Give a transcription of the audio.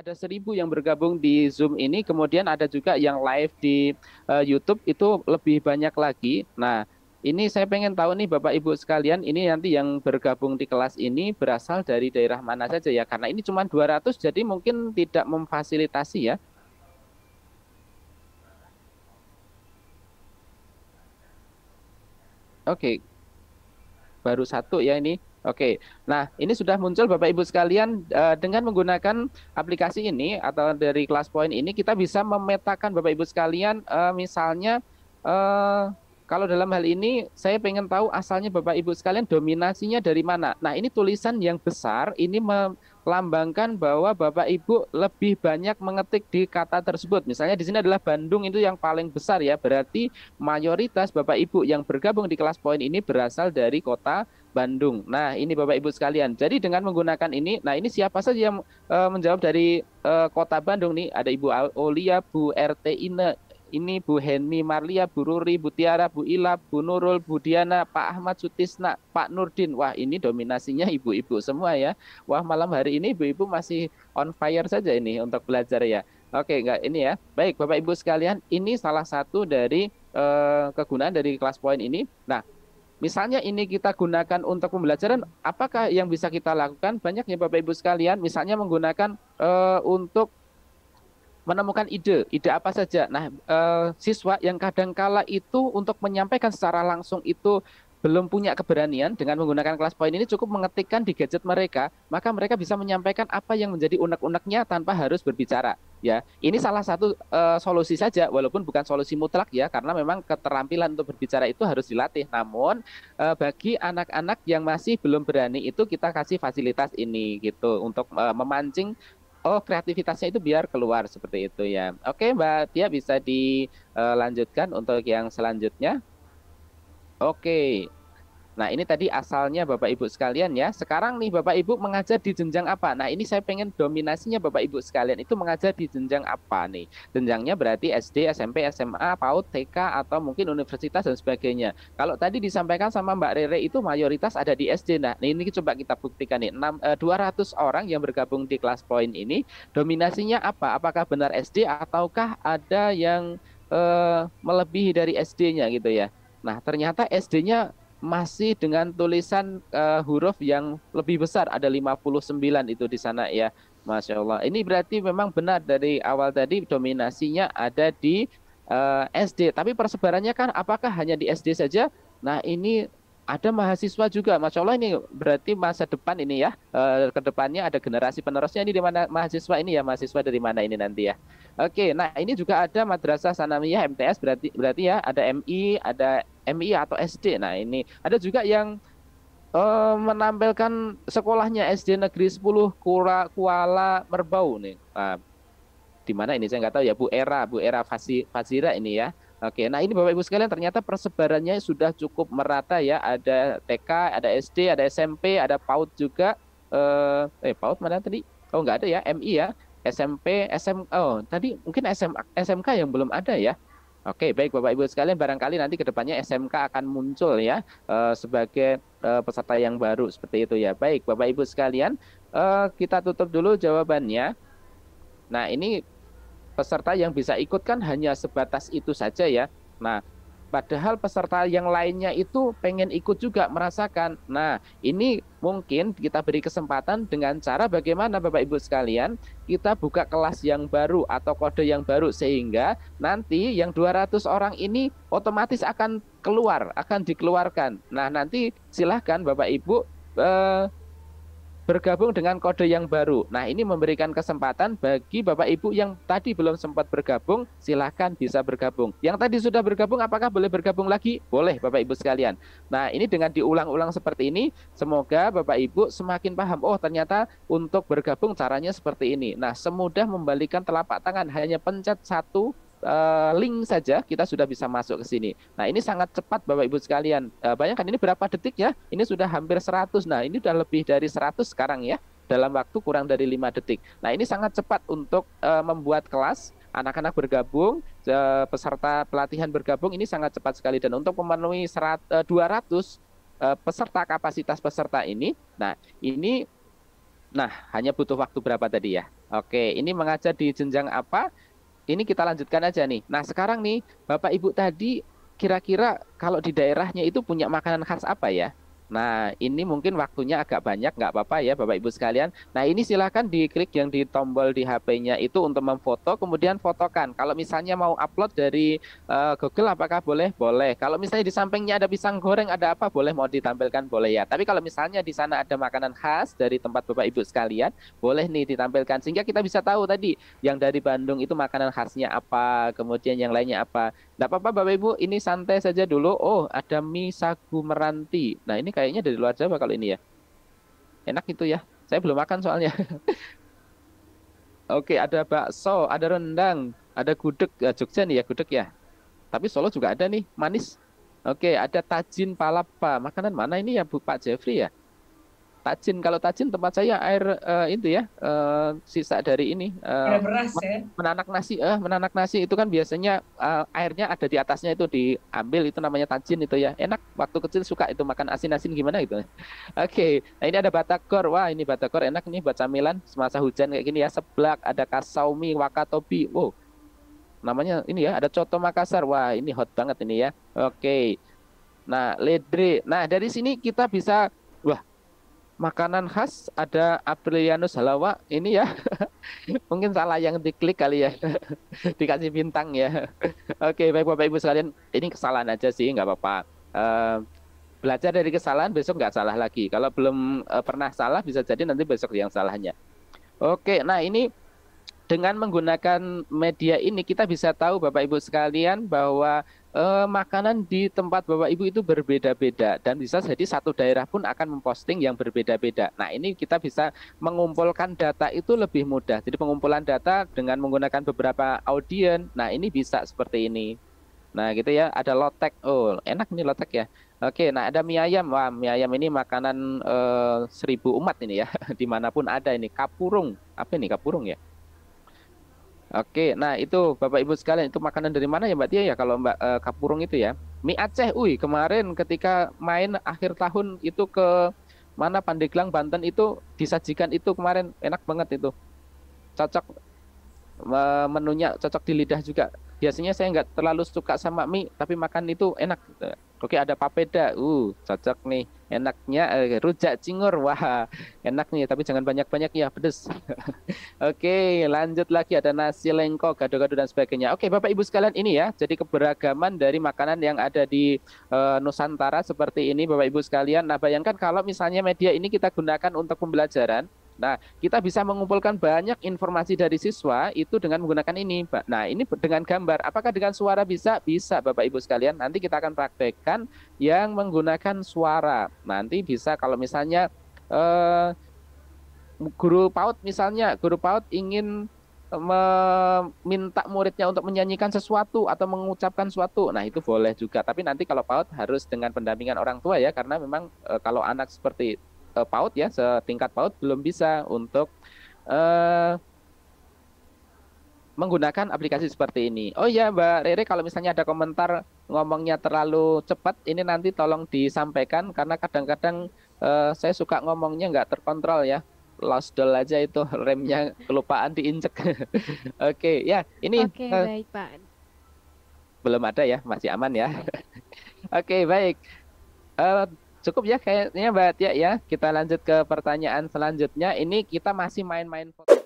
ada seribu yang bergabung di Zoom ini, kemudian ada juga yang live di uh, YouTube itu lebih banyak lagi. Nah, ini saya pengen tahu nih Bapak Ibu sekalian, ini nanti yang bergabung di kelas ini berasal dari daerah mana saja ya? Karena ini cuma 200 jadi mungkin tidak memfasilitasi ya. Oke. Baru satu ya ini. Oke, nah ini sudah muncul Bapak Ibu sekalian eh, dengan menggunakan aplikasi ini atau dari kelas poin ini kita bisa memetakan Bapak Ibu sekalian eh, misalnya eh, kalau dalam hal ini saya pengen tahu asalnya Bapak Ibu sekalian dominasinya dari mana. Nah ini tulisan yang besar ini melambangkan bahwa Bapak Ibu lebih banyak mengetik di kata tersebut. Misalnya di sini adalah Bandung itu yang paling besar ya berarti mayoritas Bapak Ibu yang bergabung di kelas poin ini berasal dari kota Bandung. Nah, ini Bapak Ibu sekalian. Jadi dengan menggunakan ini, nah ini siapa saja yang e, menjawab dari e, Kota Bandung nih? Ada Ibu Olia, Bu RT Ine, ini Bu Henmi Marlia, Bu Ruri, Bu Tiara, Bu Ila, Bu Nurul, Bu Diana, Pak Ahmad Sutisna, Pak Nurdin. Wah, ini dominasinya ibu-ibu semua ya. Wah, malam hari ini ibu-ibu masih on fire saja ini untuk belajar ya. Oke, enggak ini ya. Baik, Bapak Ibu sekalian, ini salah satu dari eh, kegunaan dari kelas poin ini. Nah, Misalnya ini kita gunakan untuk pembelajaran, apakah yang bisa kita lakukan? Banyaknya Bapak Ibu sekalian, misalnya menggunakan e, untuk menemukan ide, ide apa saja. Nah, e, siswa yang kadang-kala itu untuk menyampaikan secara langsung itu belum punya keberanian dengan menggunakan kelas poin ini cukup mengetikkan di gadget mereka, maka mereka bisa menyampaikan apa yang menjadi unek-uneknya tanpa harus berbicara. Ya, ini salah satu uh, solusi saja, walaupun bukan solusi mutlak ya, karena memang keterampilan untuk berbicara itu harus dilatih. Namun uh, bagi anak-anak yang masih belum berani itu kita kasih fasilitas ini gitu untuk uh, memancing oh kreativitasnya itu biar keluar seperti itu ya. Oke, Mbak Tia bisa dilanjutkan untuk yang selanjutnya. Oke. Nah, ini tadi asalnya Bapak Ibu sekalian ya. Sekarang nih Bapak Ibu mengajar di jenjang apa? Nah, ini saya pengen dominasinya Bapak Ibu sekalian itu mengajar di jenjang apa nih? Jenjangnya berarti SD, SMP, SMA, PAUD, TK atau mungkin universitas dan sebagainya. Kalau tadi disampaikan sama Mbak Rere itu mayoritas ada di SD. Nah, ini coba kita buktikan nih. 6, 200 eh, orang yang bergabung di kelas poin ini dominasinya apa? Apakah benar SD ataukah ada yang eh, melebihi dari SD-nya gitu ya? Nah, ternyata SD-nya masih dengan tulisan uh, huruf yang lebih besar ada 59 itu di sana ya. Masya Allah. Ini berarti memang benar dari awal tadi dominasinya ada di uh, eh, SD. Tapi persebarannya kan apakah hanya di SD saja? Nah ini ada mahasiswa juga, masya Allah ini berarti masa depan ini ya, e, eh, kedepannya ada generasi penerusnya ini di mana mahasiswa ini ya, mahasiswa dari mana ini nanti ya. Oke, nah ini juga ada madrasah sanamiyah MTS berarti berarti ya ada MI, ada MI atau SD. Nah ini ada juga yang e, menampilkan sekolahnya SD negeri 10 Kura Kuala Merbau nih. Nah, di mana ini saya nggak tahu ya Bu Era, Bu Era Fasi, Fasira ini ya. Oke, nah ini Bapak Ibu sekalian ternyata persebarannya sudah cukup merata ya. Ada TK, ada SD, ada SMP, ada PAUD juga. Eh, eh PAUD mana tadi? Oh nggak ada ya, MI ya. SMP, SM, oh tadi mungkin SM, SMK yang belum ada ya. Oke, baik Bapak Ibu sekalian, barangkali nanti kedepannya SMK akan muncul ya eh, sebagai eh, peserta yang baru seperti itu ya. Baik Bapak Ibu sekalian, eh, kita tutup dulu jawabannya. Nah ini peserta yang bisa ikut kan hanya sebatas itu saja ya. Nah, padahal peserta yang lainnya itu pengen ikut juga merasakan. Nah, ini mungkin kita beri kesempatan dengan cara bagaimana Bapak Ibu sekalian, kita buka kelas yang baru atau kode yang baru sehingga nanti yang 200 orang ini otomatis akan keluar, akan dikeluarkan. Nah, nanti silahkan Bapak Ibu eh, bergabung dengan kode yang baru. Nah, ini memberikan kesempatan bagi Bapak Ibu yang tadi belum sempat bergabung, silahkan bisa bergabung. Yang tadi sudah bergabung, apakah boleh bergabung lagi? Boleh, Bapak Ibu sekalian. Nah, ini dengan diulang-ulang seperti ini, semoga Bapak Ibu semakin paham. Oh, ternyata untuk bergabung caranya seperti ini. Nah, semudah membalikan telapak tangan, hanya pencet satu uh, link saja kita sudah bisa masuk ke sini. Nah, ini sangat cepat Bapak Ibu sekalian. Uh, bayangkan ini berapa detik ya? Ini sudah hampir 100. Nah, ini sudah lebih dari 100 sekarang ya dalam waktu kurang dari lima detik. Nah, ini sangat cepat untuk uh, membuat kelas anak-anak bergabung, peserta pelatihan bergabung ini sangat cepat sekali dan untuk memenuhi serat, 200 peserta kapasitas peserta ini. Nah, ini Nah, hanya butuh waktu berapa tadi ya? Oke, ini mengajar di jenjang apa? ini kita lanjutkan aja nih. Nah sekarang nih Bapak Ibu tadi kira-kira kalau di daerahnya itu punya makanan khas apa ya? Nah, ini mungkin waktunya agak banyak, nggak apa-apa ya Bapak Ibu sekalian. Nah, ini silahkan diklik yang di tombol di HP-nya itu untuk memfoto, kemudian fotokan. Kalau misalnya mau upload dari uh, Google, apakah boleh? Boleh. Kalau misalnya di sampingnya ada pisang goreng, ada apa? Boleh mau ditampilkan? Boleh ya. Tapi kalau misalnya di sana ada makanan khas dari tempat Bapak Ibu sekalian, boleh nih ditampilkan. Sehingga kita bisa tahu tadi yang dari Bandung itu makanan khasnya apa, kemudian yang lainnya apa. Tidak apa-apa Bapak Ibu, ini santai saja dulu. Oh, ada mie sagu meranti. Nah, ini kayaknya dari luar Jawa kalau ini ya. Enak itu ya. Saya belum makan soalnya. Oke, ada bakso, ada rendang, ada gudeg. Ya, Jogja nih ya, gudeg ya. Tapi Solo juga ada nih, manis. Oke, ada tajin palapa. Makanan mana ini ya Bu Pak Jeffrey ya? tajin kalau tajin tempat saya air uh, itu ya uh, sisa dari ini uh, beras ya menanak nasi eh uh, menanak nasi itu kan biasanya uh, airnya ada di atasnya itu diambil itu namanya tajin itu ya enak waktu kecil suka itu makan asin-asin gimana gitu oke okay. nah ini ada batagor wah ini batagor enak nih buat camilan semasa hujan kayak gini ya seblak ada kasaumi wakatobi wow namanya ini ya ada coto Makassar wah ini hot banget ini ya oke okay. Nah, ledre. Nah, dari sini kita bisa makanan khas ada Aprilianus Halawa ini ya mungkin salah yang diklik kali ya dikasih bintang ya oke baik bapak ibu sekalian ini kesalahan aja sih nggak apa-apa uh, belajar dari kesalahan besok nggak salah lagi kalau belum uh, pernah salah bisa jadi nanti besok yang salahnya oke nah ini dengan menggunakan media ini kita bisa tahu Bapak Ibu sekalian bahwa eh, makanan di tempat Bapak Ibu itu berbeda-beda dan bisa jadi satu daerah pun akan memposting yang berbeda-beda. Nah, ini kita bisa mengumpulkan data itu lebih mudah. Jadi pengumpulan data dengan menggunakan beberapa audien. Nah, ini bisa seperti ini. Nah, gitu ya, ada lotek. Oh, enak nih lotek ya. Oke, nah ada mie ayam. Wah, mie ayam ini makanan eh, seribu umat ini ya, dimanapun ada ini. Kapurung, apa ini kapurung ya? Oke, nah itu Bapak Ibu sekalian itu makanan dari mana ya Mbak Tia ya kalau Mbak e, Kapurung itu ya? Mi Aceh, ui kemarin ketika main akhir tahun itu ke mana Pandeglang Banten itu disajikan itu kemarin enak banget itu, cocok e, menunya cocok di lidah juga. Biasanya saya nggak terlalu suka sama mie tapi makan itu enak. Oke ada papeda, uh cocok nih enaknya eh, rujak cingur wah enak nih tapi jangan banyak-banyak ya pedes oke lanjut lagi ada nasi lengkok gado-gado dan sebagainya oke Bapak Ibu sekalian ini ya jadi keberagaman dari makanan yang ada di eh, Nusantara seperti ini Bapak Ibu sekalian nah bayangkan kalau misalnya media ini kita gunakan untuk pembelajaran Nah, kita bisa mengumpulkan banyak informasi dari siswa itu dengan menggunakan ini, Nah, ini dengan gambar. Apakah dengan suara bisa? Bisa, Bapak Ibu sekalian. Nanti kita akan praktekkan yang menggunakan suara. Nanti bisa kalau misalnya eh, guru PAUD misalnya, guru PAUD ingin eh, meminta muridnya untuk menyanyikan sesuatu atau mengucapkan sesuatu. Nah, itu boleh juga, tapi nanti kalau PAUD harus dengan pendampingan orang tua ya karena memang eh, kalau anak seperti uh, PAUD ya setingkat PAUD belum bisa untuk uh, menggunakan aplikasi seperti ini. Oh ya, Mbak Rere kalau misalnya ada komentar ngomongnya terlalu cepat ini nanti tolong disampaikan karena kadang-kadang uh, saya suka ngomongnya nggak terkontrol ya. Lost doll aja itu remnya kelupaan diinjek. Oke okay, ya ini. Oke okay, uh, baik Pak. Belum ada ya masih aman ya. Oke okay, baik. Uh, cukup ya kayaknya Mbak Tia ya. Kita lanjut ke pertanyaan selanjutnya. Ini kita masih main-main foto.